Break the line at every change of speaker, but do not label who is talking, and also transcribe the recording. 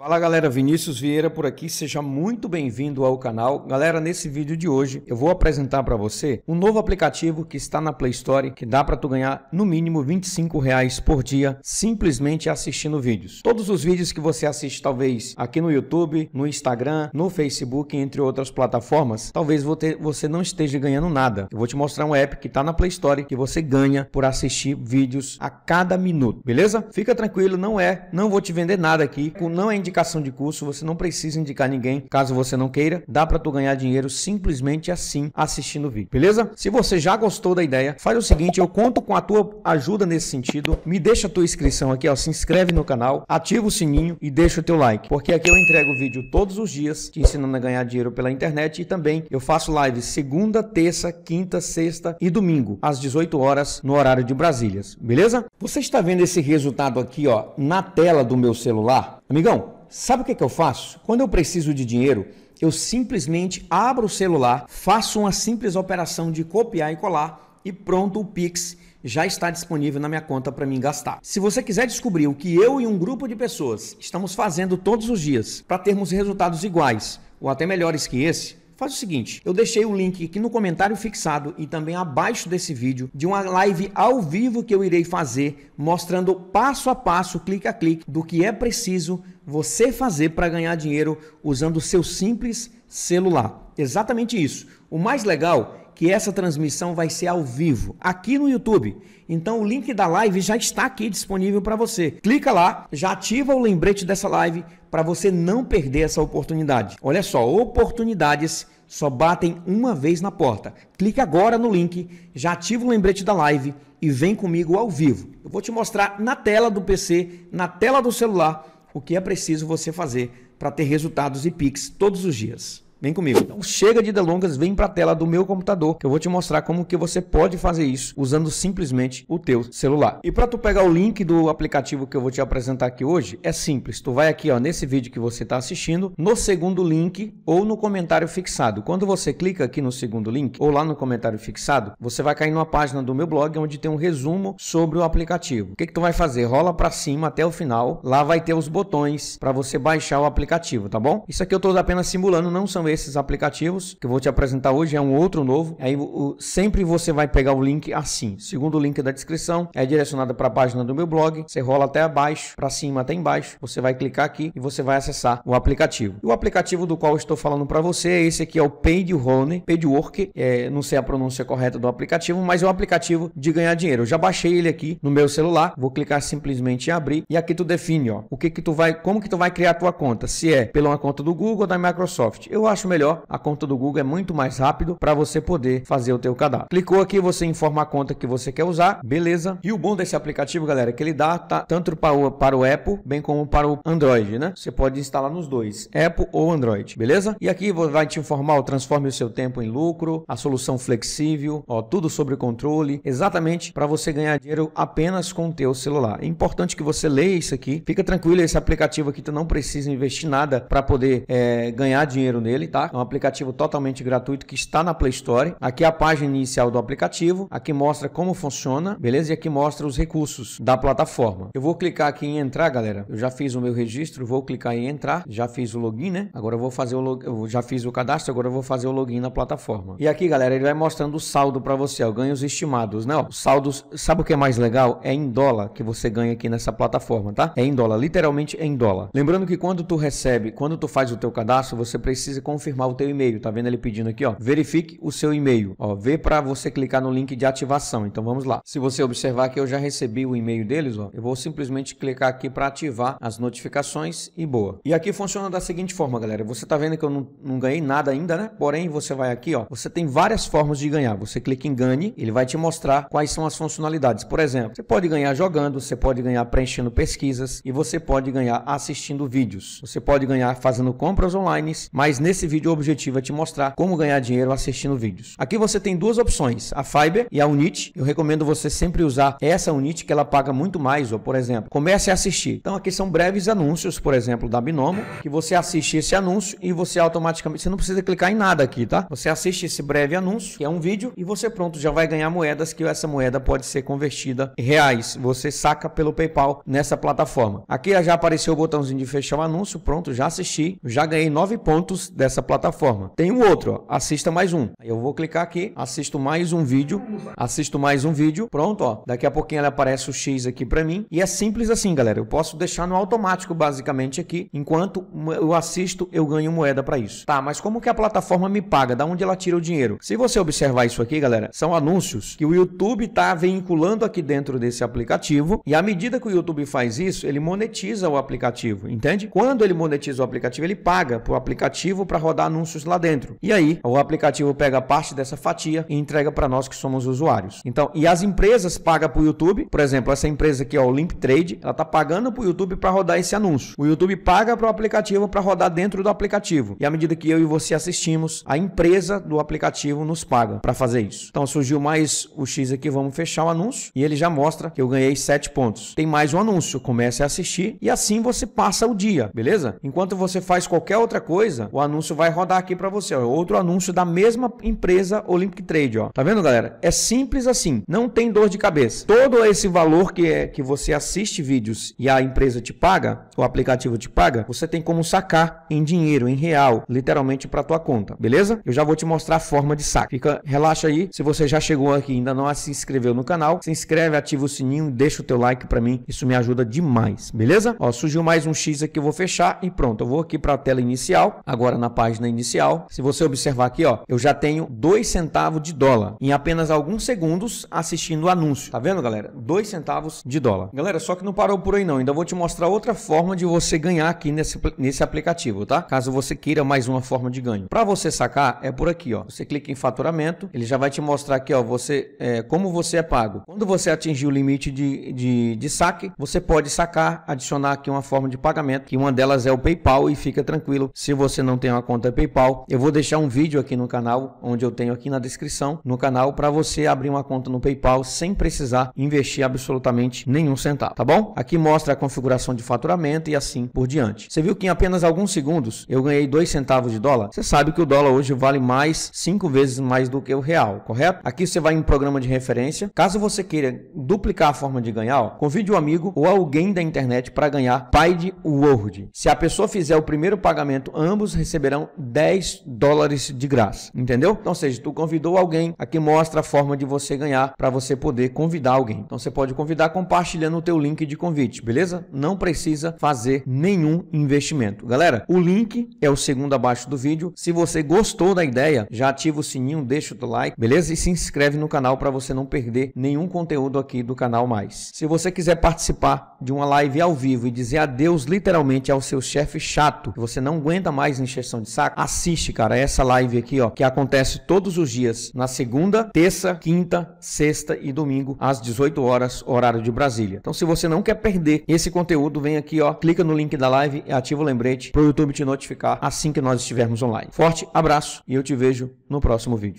Fala galera, Vinícius Vieira por aqui, seja muito bem-vindo ao canal. Galera, nesse vídeo de hoje eu vou apresentar para você um novo aplicativo que está na Play Store que dá para tu ganhar no mínimo 25 reais por dia simplesmente assistindo vídeos. Todos os vídeos que você assiste talvez aqui no YouTube, no Instagram, no Facebook, entre outras plataformas, talvez você não esteja ganhando nada. Eu vou te mostrar um app que está na Play Store que você ganha por assistir vídeos a cada minuto, beleza? Fica tranquilo, não é, não vou te vender nada aqui, não é indicação de curso, você não precisa indicar ninguém, caso você não queira, dá para tu ganhar dinheiro simplesmente assim assistindo o vídeo, beleza? Se você já gostou da ideia, faz o seguinte, eu conto com a tua ajuda nesse sentido, me deixa a tua inscrição aqui, ó, se inscreve no canal, ativa o sininho e deixa o teu like, porque aqui eu entrego vídeo todos os dias te ensinando a ganhar dinheiro pela internet e também eu faço lives segunda, terça, quinta, sexta e domingo, às 18 horas no horário de Brasília, beleza? Você está vendo esse resultado aqui, ó, na tela do meu celular? Amigão, sabe o que, que eu faço? Quando eu preciso de dinheiro, eu simplesmente abro o celular, faço uma simples operação de copiar e colar e pronto, o Pix já está disponível na minha conta para mim gastar. Se você quiser descobrir o que eu e um grupo de pessoas estamos fazendo todos os dias para termos resultados iguais ou até melhores que esse, Faz o seguinte, eu deixei o link aqui no comentário fixado e também abaixo desse vídeo de uma live ao vivo que eu irei fazer mostrando passo a passo, clique a clique, do que é preciso você fazer para ganhar dinheiro usando o seu simples celular. Exatamente isso. O mais legal que essa transmissão vai ser ao vivo aqui no YouTube. Então o link da live já está aqui disponível para você. Clica lá, já ativa o lembrete dessa live para você não perder essa oportunidade. Olha só, oportunidades só batem uma vez na porta. Clique agora no link, já ativa o lembrete da live e vem comigo ao vivo. Eu vou te mostrar na tela do PC, na tela do celular, o que é preciso você fazer para ter resultados e pics todos os dias. Vem comigo. Então chega de delongas, vem para a tela do meu computador que eu vou te mostrar como que você pode fazer isso usando simplesmente o teu celular. E para tu pegar o link do aplicativo que eu vou te apresentar aqui hoje, é simples. Tu vai aqui, ó, nesse vídeo que você está assistindo, no segundo link ou no comentário fixado. Quando você clica aqui no segundo link ou lá no comentário fixado, você vai cair numa página do meu blog onde tem um resumo sobre o aplicativo. O que que tu vai fazer? Rola para cima até o final. Lá vai ter os botões para você baixar o aplicativo, tá bom? Isso aqui eu estou apenas simulando, não são esses aplicativos que eu vou te apresentar hoje, é um outro novo. Aí o, sempre você vai pegar o link assim. Segundo o link da descrição, é direcionado para a página do meu blog. Você rola até abaixo, para cima até embaixo. Você vai clicar aqui e você vai acessar o aplicativo. o aplicativo do qual estou falando para você é esse aqui, é o PageRone, Work, É, não sei a pronúncia correta do aplicativo, mas é um aplicativo de ganhar dinheiro. Eu já baixei ele aqui no meu celular. Vou clicar simplesmente em abrir e aqui tu define, ó, o que que tu vai, como que tu vai criar a tua conta. Se é pela uma conta do Google ou da Microsoft. Eu acho acho melhor. A conta do Google é muito mais rápido para você poder fazer o teu cadastro. Clicou aqui, você informa a conta que você quer usar, beleza? E o bom desse aplicativo, galera, é que ele dá tá, tanto para o, para o Apple, bem como para o Android, né? Você pode instalar nos dois, Apple ou Android, beleza? E aqui vai te informar, o transforme o seu tempo em lucro, a solução flexível, ó, tudo sobre controle, exatamente para você ganhar dinheiro apenas com o teu celular. É importante que você leia isso aqui. Fica tranquilo, esse aplicativo aqui tu não precisa investir nada para poder é, ganhar dinheiro nele, tá? É um aplicativo totalmente gratuito que está na Play Store. Aqui é a página inicial do aplicativo, aqui mostra como funciona, beleza? E aqui mostra os recursos da plataforma. Eu vou clicar aqui em entrar, galera. Eu já fiz o meu registro, vou clicar em entrar, já fiz o login, né? Agora eu vou fazer o log... eu já fiz o cadastro, agora eu vou fazer o login na plataforma. E aqui, galera, ele vai mostrando o saldo para você, ó, ganhos estimados, né? Ó, saldos, sabe o que é mais legal? É em dólar que você ganha aqui nessa plataforma, tá? É em dólar, literalmente é em dólar. Lembrando que quando tu recebe, quando tu faz o teu cadastro, você precisa com confirmar o teu e-mail. Tá vendo ele pedindo aqui, ó? Verifique o seu e-mail. Ó, vê para você clicar no link de ativação. Então vamos lá. Se você observar que eu já recebi o e-mail deles, ó, eu vou simplesmente clicar aqui para ativar as notificações e boa. E aqui funciona da seguinte forma, galera. Você tá vendo que eu não, não ganhei nada ainda, né? Porém, você vai aqui, ó. Você tem várias formas de ganhar. Você clica em ganhe, ele vai te mostrar quais são as funcionalidades. Por exemplo, você pode ganhar jogando, você pode ganhar preenchendo pesquisas e você pode ganhar assistindo vídeos. Você pode ganhar fazendo compras online, mas nesse vídeo o objetivo é te mostrar como ganhar dinheiro assistindo vídeos. Aqui você tem duas opções, a Fiber e a Unit. Eu recomendo você sempre usar essa Unit que ela paga muito mais, ou por exemplo, comece a assistir. Então aqui são breves anúncios, por exemplo, da Binomo, que você assiste esse anúncio e você automaticamente, você não precisa clicar em nada aqui, tá? Você assiste esse breve anúncio, que é um vídeo, e você pronto, já vai ganhar moedas que essa moeda pode ser convertida em reais. Você saca pelo PayPal nessa plataforma. Aqui já apareceu o botãozinho de fechar o anúncio, pronto, já assisti, já ganhei 9 pontos dessa dessa plataforma. Tem um outro, ó, assista mais um. eu vou clicar aqui, assisto mais um vídeo, assisto mais um vídeo, pronto, ó. Daqui a pouquinho ela aparece o X aqui para mim e é simples assim, galera. Eu posso deixar no automático basicamente aqui, enquanto eu assisto, eu ganho moeda para isso. Tá, mas como que a plataforma me paga? Da onde ela tira o dinheiro? Se você observar isso aqui, galera, são anúncios que o YouTube tá vinculando aqui dentro desse aplicativo e à medida que o YouTube faz isso, ele monetiza o aplicativo, entende? Quando ele monetiza o aplicativo, ele paga pro aplicativo para rodar anúncios lá dentro. E aí, o aplicativo pega parte dessa fatia e entrega para nós que somos usuários. Então, e as empresas pagam para o YouTube, por exemplo, essa empresa aqui, ó, o Limp Trade, ela tá pagando para o YouTube para rodar esse anúncio. O YouTube paga para o aplicativo para rodar dentro do aplicativo. E à medida que eu e você assistimos, a empresa do aplicativo nos paga para fazer isso. Então, surgiu mais o X aqui, vamos fechar o anúncio e ele já mostra que eu ganhei 7 pontos. Tem mais um anúncio, comece a assistir e assim você passa o dia, beleza? Enquanto você faz qualquer outra coisa, o anúncio anúncio vai rodar aqui para você, ó, outro anúncio da mesma empresa Olympic Trade, ó. Tá vendo, galera? É simples assim, não tem dor de cabeça. Todo esse valor que é que você assiste vídeos e a empresa te paga, o aplicativo te paga, você tem como sacar em dinheiro, em real, literalmente para tua conta, beleza? Eu já vou te mostrar a forma de saque. Fica, relaxa aí. Se você já chegou aqui e ainda não se inscreveu no canal, se inscreve, ativa o sininho, deixa o teu like para mim, isso me ajuda demais, beleza? Ó, surgiu mais um X aqui, eu vou fechar e pronto. Eu vou aqui para a tela inicial, agora na página inicial, se você observar aqui, ó, eu já tenho dois centavos de dólar em apenas alguns segundos assistindo o anúncio. Tá vendo, galera? Dois centavos de dólar. Galera, só que não parou por aí não. Ainda vou te mostrar outra forma de você ganhar aqui nesse, nesse aplicativo, tá? Caso você queira mais uma forma de ganho. Para você sacar, é por aqui, ó. Você clica em faturamento, ele já vai te mostrar aqui, ó, você, é, como você é pago. Quando você atingir o limite de, de, de saque, você pode sacar, adicionar aqui uma forma de pagamento, que uma delas é o PayPal e fica tranquilo se você não tem uma conta PayPal. Eu vou deixar um vídeo aqui no canal, onde eu tenho aqui na descrição, no canal, para você abrir uma conta no PayPal sem precisar investir absolutamente nenhum centavo, tá bom? Aqui mostra a configuração de faturamento e assim por diante. Você viu que em apenas alguns segundos eu ganhei 2 centavos de dólar? Você sabe que o dólar hoje vale mais 5 vezes mais do que o real, correto? Aqui você vai em programa de referência. Caso você queira duplicar a forma de ganhar, ó, convide um amigo ou alguém da internet para ganhar Paid de Word. Se a pessoa fizer o primeiro pagamento, ambos receberão ganharão 10 dólares de graça, entendeu? Então, seja, tu convidou alguém, aqui mostra a forma de você ganhar para você poder convidar alguém. Então, você pode convidar compartilhando o teu link de convite, beleza? Não precisa fazer nenhum investimento. Galera, o link é o segundo abaixo do vídeo. Se você gostou da ideia, já ativa o sininho, deixa o teu like, beleza? E se inscreve no canal para você não perder nenhum conteúdo aqui do canal mais. Se você quiser participar de uma live ao vivo e dizer adeus literalmente ao seu chefe chato, que você não aguenta mais encheção de saca? Assiste, cara, essa live aqui, ó, que acontece todos os dias, na segunda, terça, quinta, sexta e domingo, às 18 horas, horário de Brasília. Então, se você não quer perder esse conteúdo, vem aqui, ó, clica no link da live e ativa o lembrete para o YouTube te notificar assim que nós estivermos online. Forte abraço e eu te vejo no próximo vídeo.